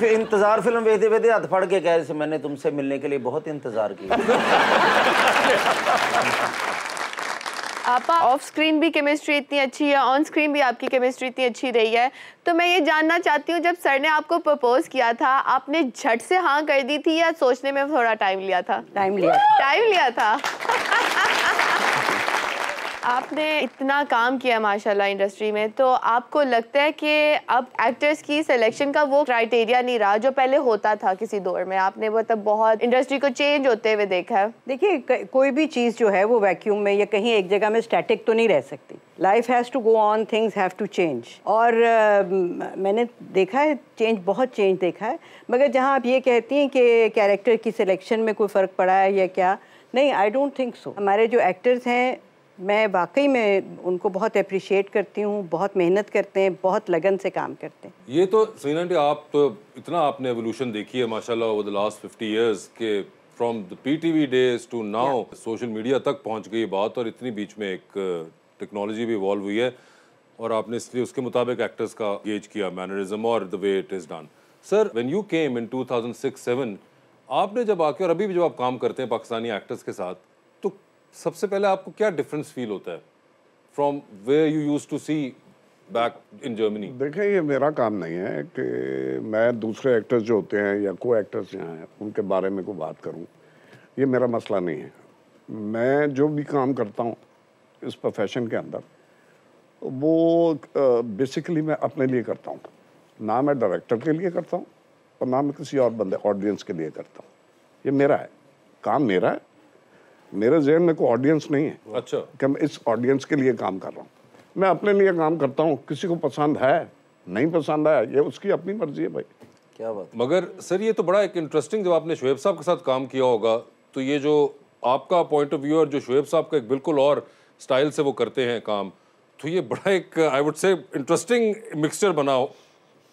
फिर इंतजार फिल्म वेदे वेदे हाथ फड़ के कहे मैंने तुमसे मिलने के लिए बहुत इंतजार किया आपा ऑफ स्क्रीन भी केमिस्ट्री इतनी अच्छी है ऑन स्क्रीन भी आपकी केमिस्ट्री इतनी अच्छी रही है तो मैं ये जानना चाहती हूँ जब सर ने आपको प्रपोज किया था आपने झट से हाँ कर दी थी या सोचने में थोड़ा टाइम लिया था टाइम लिया टाइम लिया था आपने इतना काम किया माशाल्लाह इंडस्ट्री में तो आपको लगता है कि अब एक्टर्स की सिलेक्शन का वो क्राइटेरिया नहीं रहा जो पहले होता था किसी दौर में आपने मतलब बहुत इंडस्ट्री को चेंज होते हुए देखा है देखिए कोई भी चीज़ जो है वो वैक्यूम में या कहीं एक जगह में स्टैटिक तो नहीं रह सकती life has to go on things have to change और uh, मैंने देखा है चेंज बहुत चेंज देखा है मगर जहाँ आप ये कहती हैं कि कैरेक्टर की सिलेक्शन में कोई फ़र्क पड़ा है या क्या नहीं आई डोंट थिंक सो हमारे जो एक्टर्स हैं मैं वाकई में उनको बहुत अप्रिशिएट करती हूँ बहुत मेहनत करते हैं बहुत लगन से काम करते हैं ये तो सीना जी आप तो इतना आपने एवोल्यूशन देखी है माशाल्लाह over the last fifty years के from the PTV days to now social media तक पहुँच गई बात और इतनी बीच में एक टेक्नोलॉजी भी इवॉल्व हुई है और आपने इसलिए उसके मुताबिक एक्टर्स का एज किया मैनरिज्म और the way it is done sir when you came in six seven आपने जब आके और अभी भी जब आप काम करते हैं पाकिस्तानी एक्टर्स के साथ सबसे पहले आपको क्या डिफरेंस फील होता है from way you used to see back in Germany देखिए ये मेरा काम नहीं है कि मैं दूसरे एक्टर्स जो होते हैं या को एक्टर्स यहाँ हैं उनके बारे में कोई बात करूँ ये मेरा मसला नहीं है मैं जो भी काम करता हूँ इस प्रोफेशन के अंदर वो बेसिकली मैं अपने लिए करता हूँ ना मैं डायरेक्टर के लिए करता हूँ और ना मैं किसी और बंदे ऑडियंस के लिए करता हूँ ये मेरा है काम मेरा है मेरे जहन में कोई ऑडियंस नहीं है अच्छा कि मैं इस ऑडियंस के लिए काम कर रहा हूँ मैं अपने लिए काम करता हूँ किसी को पसंद है नहीं पसंद आया ये उसकी अपनी मर्जी है भाई क्या बात मगर सर ये तो बड़ा एक इंटरेस्टिंग जब आपने शुएब साहब के साथ काम किया होगा तो ये जो आपका पॉइंट ऑफ व्यू और जो शुएब साहब का एक बिल्कुल और स्टाइल से वो करते हैं काम तो ये बड़ा एक I would say interesting mixture बना हो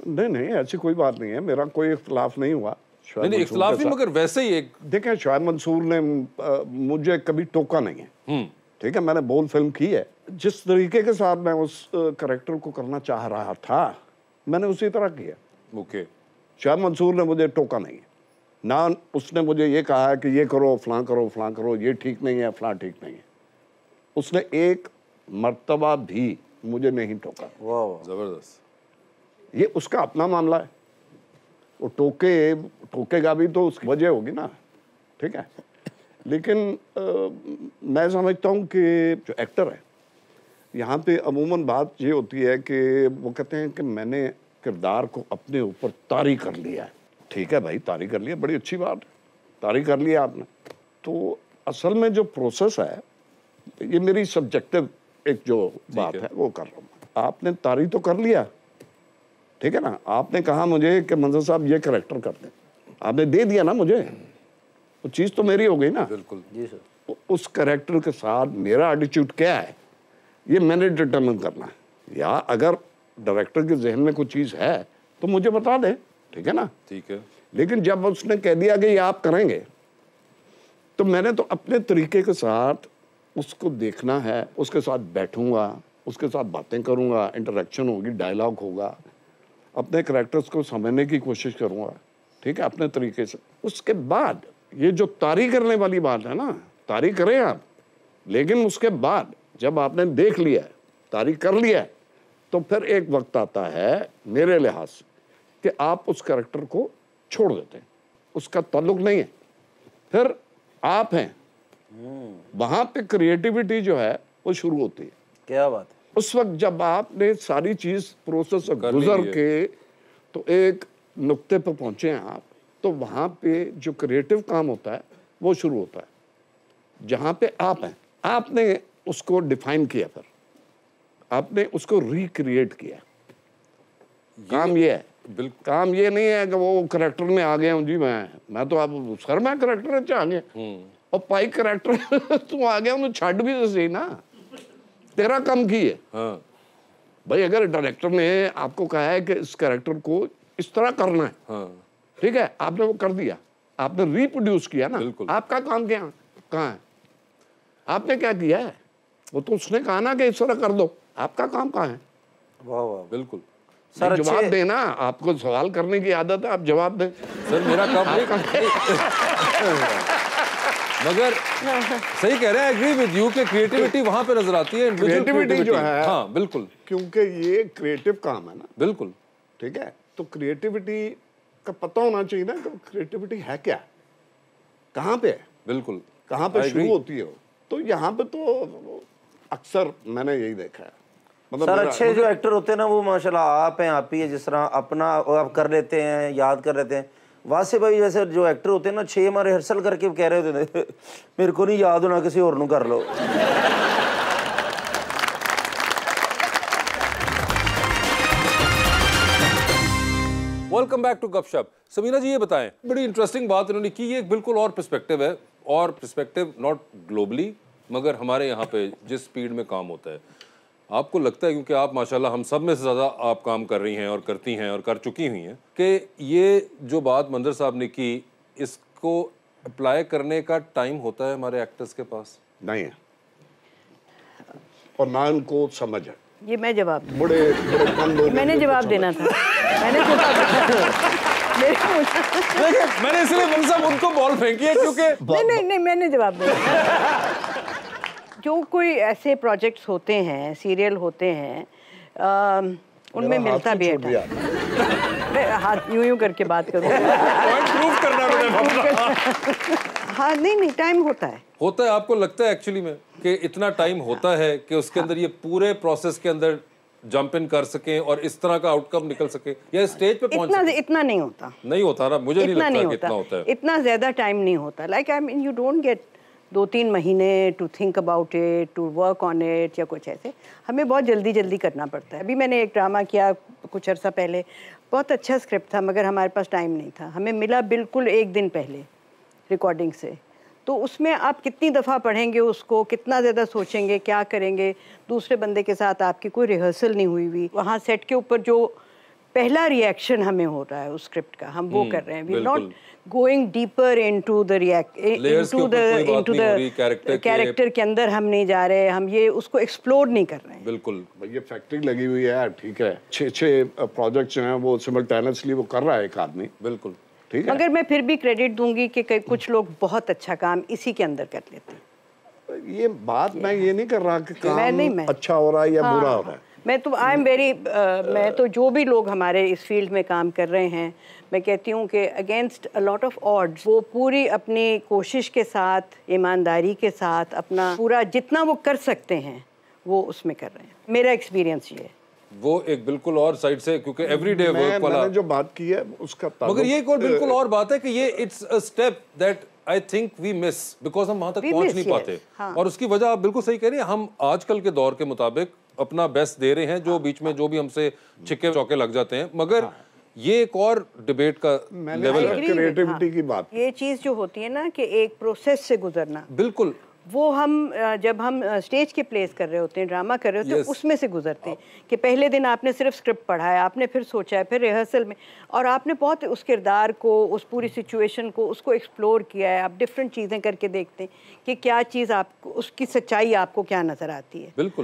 नहीं नहीं ऐसी कोई बात नहीं है मेरा कोई इख्तलाफ नहीं हुआ नहीं इख्तलाफ ही मगर वैसे ही एक देखें शायद मंसूर ने आ, मुझे कभी टोका नहीं है हम्म। ठीक है मैंने बोल फिल्म की है जिस तरीके के साथ मैं उस करेक्टर को करना चाह रहा था मैंने उसी तरह किया ओके शायद मंसूर ने मुझे टोका नहीं है ना उसने मुझे ये कहा है कि ये करो फलां करो फलां करो ये ठीक नहीं है फलां ठीक नहीं है उसने एक मरतबा भी मुझे नहीं टोका वाह जबरदस्त ये उसका अपना मामला है वो टोके टोकेगा भी तो उसकी वजह होगी ना ठीक है लेकिन आ, मैं समझता हूँ कि जो एक्टर है यहाँ पे अमूमन बात ये होती है कि वो कहते हैं कि मैंने किरदार को अपने ऊपर तारी कर लिया है ठीक है भाई तारी कर लिया बड़ी अच्छी बात है तारी कर लिया आपने तो असल में जो प्रोसेस है ये मेरी सब्जेक्टिव एक जो बात है।, है वो कर रहा हूँ आपने तारी तो कर लिया ठीक है ना आपने कहा मुझे कि मंजर साहब ये करेक्टर कर दें आपने दे दिया ना मुझे वो चीज़ तो मेरी हो गई ना बिल्कुल जी सर उस करेक्टर के साथ मेरा एटीट्यूड क्या है ये मैंने डिटर्मिन करना है या अगर डायरेक्टर के जहन में कोई चीज़ है तो मुझे बता दे ठीक है ना ठीक है लेकिन जब उसने कह दिया कि ये आप करेंगे तो मैंने तो अपने तरीके के साथ उसको देखना है उसके साथ बैठूंगा उसके साथ बातें करूंगा इंटरेक्शन होगी डायलॉग होगा अपने करेक्टर्स को समझने की कोशिश करूँगा ठीक है अपने तरीके से उसके बाद ये जो तारी करने वाली बात है ना तारी करें आप लेकिन उसके बाद जब आपने देख लिया है तारी कर लिया है तो फिर एक वक्त आता है मेरे लिहाज से कि आप उस करेक्टर को छोड़ देते हैं उसका ताल्लुक नहीं है फिर आप हैं हम्म। वहां पे क्रिएटिविटी जो है वो शुरू होती है क्या बात है उस वक्त जब आपने सारी चीज़ प्रोसेस गुजर के तो एक नुक्ते पर पहुंचे हैं आप तो वहां पे जो क्रिएटिव काम होता है वो शुरू होता है जहां पे आप हैं आपने उसको डिफाइन किया फिर आपने उसको रिक्रिएट किया ये काम तो ये है बिल्कुल काम ये नहीं है कि वो करेक्टर में आ गया हूँ जी मैं मैं तो आप शर्मा करेक्टर च आ गया हम्म। और पाई करेक्टर तू आ गया उन्हें छड़ भी तो सही ना तेरा कम की है हाँ। भाई अगर डायरेक्टर ने आपको कहा है कि इस कैरेक्टर को इस तरह करना है हाँ। ठीक है आपने वो कर दिया आपने रिप्रोड्यूस किया ना आपका काम क्या कहा है आपने क्या किया है वो तो उसने कहा ना कि इस तरह कर दो आपका काम कहा है वाह वाह बिल्कुल सर जवाब देना आपको सवाल करने की आदत है आप जवाब दें सर मेरा काम नहीं। मगर सही कह रहे हैं एग्री विद यू कि क्रिएटिविटी वहां पे नजर आती है क्रिएटिविटी जो है हाँ बिल्कुल क्योंकि ये क्रिएटिव काम है ना बिल्कुल ठीक है तो क्रिएटिविटी का पता होना चाहिए ना कि तो क्रिएटिविटी है क्या कहाँ पे है बिल्कुल कहाँ पे शुरू होती है तो यहाँ पे तो अक्सर मैंने यही देखा है मतलब सर अच्छे जो एक्टर होते हैं ना वो माशाल्लाह आप हैं आप ही है जिस तरह अपना आप कर लेते हैं याद कर लेते हैं वासे भाई जैसे जो एक्टर होते हैं ना छे माह रिहर्सल करके कह रहे होते थे मेरे को नहीं याद होना किसी और कर लो वेलकम बैक टू गपशप समीना जी ये बताएं बड़ी इंटरेस्टिंग बात इन्होंने की ये एक बिल्कुल और पर्सपेक्टिव है और पर्सपेक्टिव नॉट ग्लोबली मगर हमारे यहाँ पे जिस स्पीड में काम होता है आपको लगता है क्योंकि आप माशाल्लाह हम सब में से ज़्यादा आप काम कर रही हैं और करती हैं और कर चुकी हुई हैं कि ये जो बात मंदिर साहब ने की इसको अप्लाई करने का टाइम होता है हमारे एक्टर्स के पास नहीं है और ना उनको समझ है ये मैं जवाब बड़े बड़े मैंने जवाब देना था मैंने मैंने इसलिए मंदर उनको बॉल फेंकी है क्योंकि नहीं नहीं नहीं मैंने जवाब दिया जो कोई ऐसे प्रोजेक्ट्स होते हैं सीरियल होते हैं उनमें मिलता भी है हाथ यूं यूं करके बात करूँगा हाँ नहीं नहीं टाइम होता है होता है आपको लगता है एक्चुअली में कि इतना टाइम होता हाँ, है कि उसके हाँ, अंदर ये पूरे प्रोसेस के अंदर जंप इन कर सके और इस तरह का आउटकम निकल सके या स्टेज पे इतना सके? इतना नहीं होता नहीं होता ना मुझे नहीं लगता नहीं होता, इतना होता है इतना ज्यादा टाइम नहीं होता like I mean you don't get दो तीन महीने to think about it to work on it या कुछ ऐसे हमें बहुत जल्दी जल्दी करना पड़ता है अभी मैंने एक ड्रामा किया कुछ अर्सा पहले बहुत अच्छा स्क्रिप्ट था मगर हमारे पास टाइम नहीं था हमें मिला बिल्कुल एक दिन पहले रिकॉर्डिंग से तो उसमें आप कितनी दफ़ा पढ़ेंगे उसको कितना ज़्यादा सोचेंगे क्या करेंगे दूसरे बंदे के साथ आपकी कोई रिहर्सल नहीं हुई हुई वहाँ सेट के ऊपर जो पहला रिएक्शन हमें हो रहा है उस स्क्रिप्ट का हम वो हम्म, कर रहे हैं we not going deeper into the react into the into the character के अंदर हम नहीं जा रहे हम ये उसको एक्सप्लोर नहीं कर रहे हैं बिल्कुल ये फैक्ट्री लगी हुई है ठीक है छ छ प्रोजेक्ट जो है वो सिमल्टेनियसली वो कर रहा है एक आदमी बिल्कुल ठीक है मगर मैं फिर भी क्रेडिट दूंगी कि कुछ लोग बहुत अच्छा काम इसी के अंदर कर लेते हैं ये बात ये मैं ये नहीं कर रहा कि काम मैं नहीं, मैं। अच्छा हो रहा है या हाँ, बुरा हो रहा है मैं तो आई एम वेरी मैं तो जो भी लोग हमारे इस फील्ड में काम कर रहे हैं मैं कहती हूँ कि against a lot of odds वो पूरी अपनी कोशिश के साथ ईमानदारी के साथ अपना पूरा जितना वो कर सकते हैं वो उसमें कर रहे हैं मेरा एक्सपीरियंस ये वो एक बिल्कुल और साइड से क्योंकि एवरीडे वर्क वाला मैंने जो बात की है उसका मगर ये एक और बिल्कुल और बात है कि ये it's a step that I think we miss because हम वहां तक पहुंच नहीं पाते हाँ. और उसकी वजह आप बिल्कुल सही कह रही हैं हम आजकल के दौर के मुताबिक अपना बेस्ट दे रहे हैं जो हाँ. बीच में जो भी हमसे छिक्के चौके लग जाते हैं मगर हाँ. ये एक और डिबेट का लेवल है क्रिएटिविटी हाँ। की बात ये चीज़ जो होती है ना कि एक प्रोसेस से गुजरना बिल्कुल वो हम जब हम स्टेज के प्लेस कर रहे होते हैं ड्रामा कर रहे होते हैं yes. उसमें से गुजरते हैं हाँ। कि पहले दिन आपने सिर्फ स्क्रिप्ट पढ़ा है आपने फिर सोचा है फिर रिहर्सल में और आपने बहुत उस किरदार को उस पूरी सिचुएशन को उसको एक्सप्लोर किया है आप डिफरेंट चीज़ें करके देखते हैं कि क्या चीज़ आपको उसकी सच्चाई आपको क्या नज़र आती है बिल्कुल